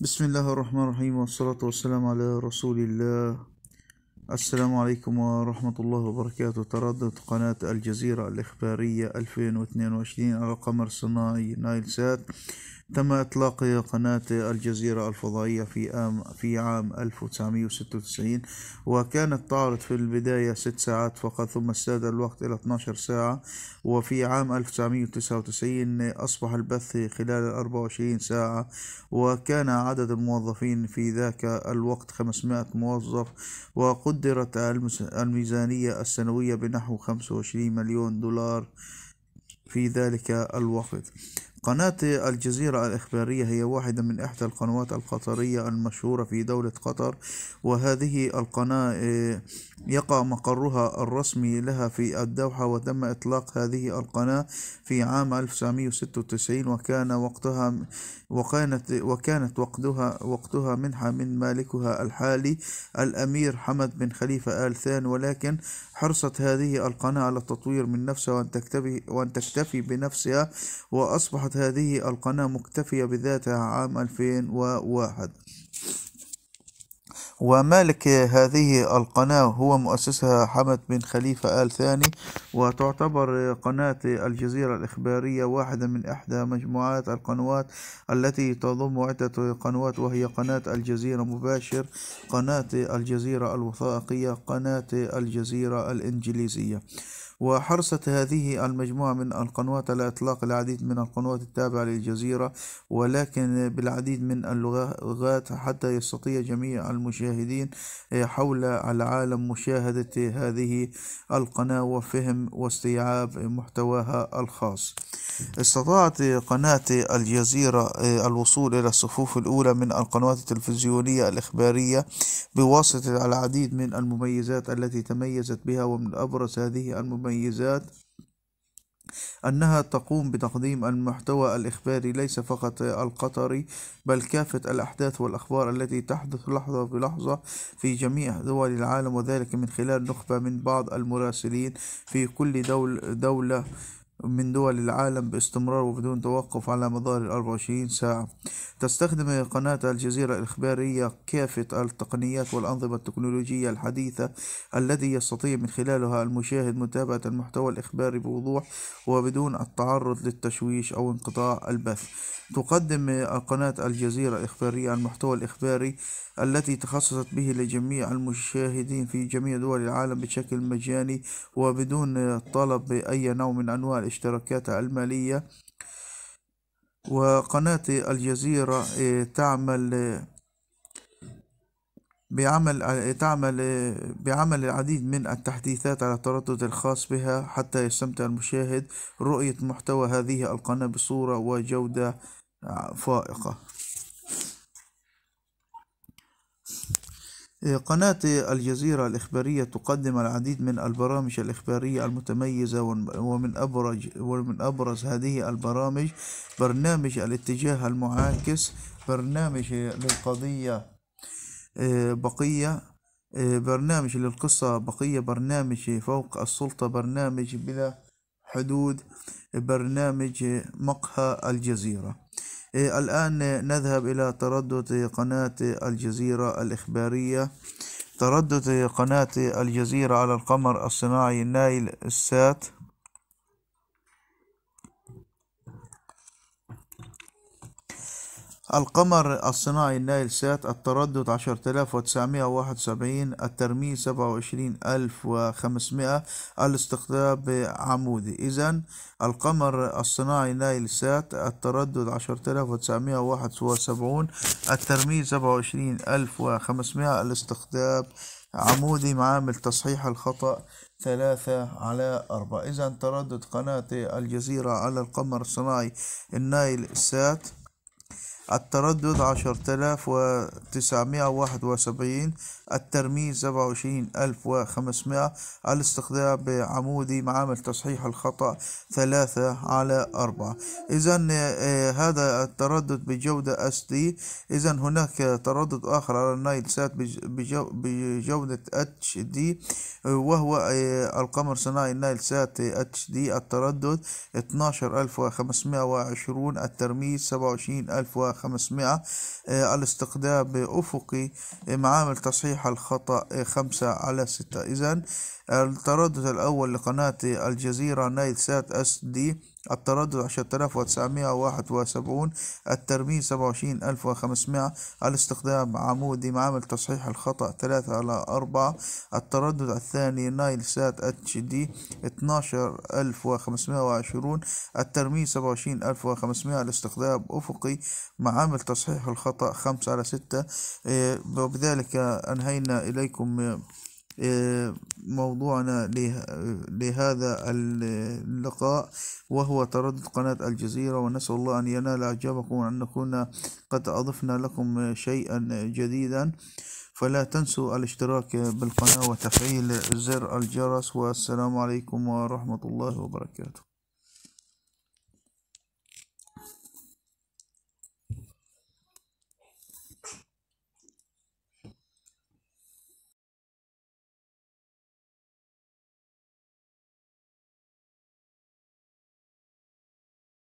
بسم الله الرحمن الرحيم والصلاة والسلام على رسول الله السلام عليكم ورحمة الله وبركاته تردد قناة الجزيرة الإخبارية 2022 على القمر الصناعي نايل سات تم إطلاق قناة الجزيرة الفضائية في عام في عام 1996 وكانت تعرض في البداية ست ساعات فقط ثم ازداد الوقت إلى 12 ساعة وفي عام 1999 أصبح البث خلال 24 ساعة وكان عدد الموظفين في ذاك الوقت 500 موظف وقدرت الميزانية السنوية بنحو 25 مليون دولار في ذلك الوقت قناة الجزيرة الإخبارية هي واحدة من إحدى القنوات القطرية المشهورة في دولة قطر وهذه القناة آه، يقع مقرها الرسمي لها في الدوحة وتم إطلاق هذه القناة في عام 1996 وكان وقتها وكانت وكانت وقتها وقتها منحة من مالكها الحالي الأمير حمد بن خليفة آل ثان ولكن حرصت هذه القناة على التطوير من نفسها وأن تكتفي وأن تكتفي بنفسها وأصبحت هذه القناة مكتفية بذاتها عام 2001 ومالك هذه القناة هو مؤسسها حمد بن خليفة آل ثاني وتعتبر قناة الجزيرة الإخبارية واحدة من إحدى مجموعات القنوات التي تضم عدة قنوات وهي قناة الجزيرة مباشر قناة الجزيرة الوثائقية قناة الجزيرة الإنجليزية وحرصت هذه المجموعة من القنوات على إطلاق العديد من القنوات التابعة للجزيرة ولكن بالعديد من اللغات حتى يستطيع جميع المشاهدين حول العالم مشاهدة هذه القناة وفهم واستيعاب محتواها الخاص استطاعت قناة الجزيرة الوصول إلى الصفوف الأولى من القنوات التلفزيونية الإخبارية بواسطة العديد من المميزات التي تميزت بها ومن أبرز هذه المميزات المميزات أنها تقوم بتقديم المحتوى الإخباري ليس فقط القطري بل كافة الأحداث والأخبار التي تحدث لحظة بلحظة في جميع دول العالم وذلك من خلال نخبة من بعض المراسلين في كل دول دولة من دول العالم باستمرار وبدون توقف على مدار ال 24 ساعة تستخدم قناة الجزيرة الإخبارية كافة التقنيات والأنظمة التكنولوجية الحديثة التي يستطيع من خلالها المشاهد متابعة المحتوى الإخباري بوضوح وبدون التعرض للتشويش أو انقطاع البث تقدم قناة الجزيرة الإخبارية المحتوى الإخباري التي تخصصت به لجميع المشاهدين في جميع دول العالم بشكل مجاني وبدون طلب أي نوع من أنواع الاشتراكات المالية وقناة الجزيرة إيه، تعمل بعمل إيه، تعمل بعمل العديد من التحديثات على التردد الخاص بها حتى يستمتع المشاهد رؤية محتوى هذه القناة بصورة وجودة فائقة قناة الجزيرة الإخبارية تقدم العديد من البرامج الإخبارية المتميزة ومن أبرز ومن أبرز هذه البرامج برنامج الاتجاه المعاكس برنامج للقضية آه، بقية آه، برنامج للقصة بقية برنامج فوق السلطة برنامج بلا حدود برنامج مقهى الجزيرة إيه، الآن نذهب إلى تردد قناة الجزيرة الإخبارية تردد قناة الجزيرة على القمر الصناعي نايل السات القمر الصناعي النايل سات التردد عشرة آلاف وتسعمائة واحد وسبعين الترميز سبعة وعشرين ألف وخمسمائة الاستقطاب عمودي إذا القمر الصناعي نايل سات التردد عشرة آلاف وتسعمائة واحد وسبعون الترميز سبعة وعشرين ألف وخمسمائة الاستقطاب عمودي معامل تصحيح الخطأ ثلاثة على أربعة إذا تردد قناة الجزيرة على القمر الصناعي النايل سات التردد عشرة آلاف وتسعمائة واحد وسبعين الترميز سبعة وعشرين ألف وخمسمائة الاستخدام بعمودي معامل تصحيح الخطأ ثلاثة على أربعة إذا آه، هذا التردد بجودة اس دي إذا هناك تردد آخر على النايل سات بجودة اتش دي وهو آه، القمر صناعي النايل سات اتش دي التردد اتناشر ألف وخمسمائة وعشرون الترميز سبعة وعشرين 1500 الاستقداء افقي معامل تصحيح الخطأ 5 آه، على 6 إذا التردد الأول لقناة الجزيرة نايل سات اس دي التردد عشرة آلاف وتسعمائة واحد وسبعون الترميز سبعة وعشرين ألف وخمسمائة الاستخدام عمودي معامل تصحيح الخطأ ثلاثة على أربعة التردد الثاني نايل سات اتش دي اتناشر ألف وخمسمائة وعشرون الترميز سبعة وعشرين ألف وخمسمائة الاستخدام أفقي معامل تصحيح الخطأ خمسة على ستة إيه، وبذلك أنهينا إليكم موضوعنا لهذا اللقاء وهو تردد قناة الجزيرة ونسأل الله أن ينال إعجابكم وأن نكون قد أضفنا لكم شيئا جديدا فلا تنسوا الاشتراك بالقناة وتفعيل زر الجرس والسلام عليكم ورحمة الله وبركاته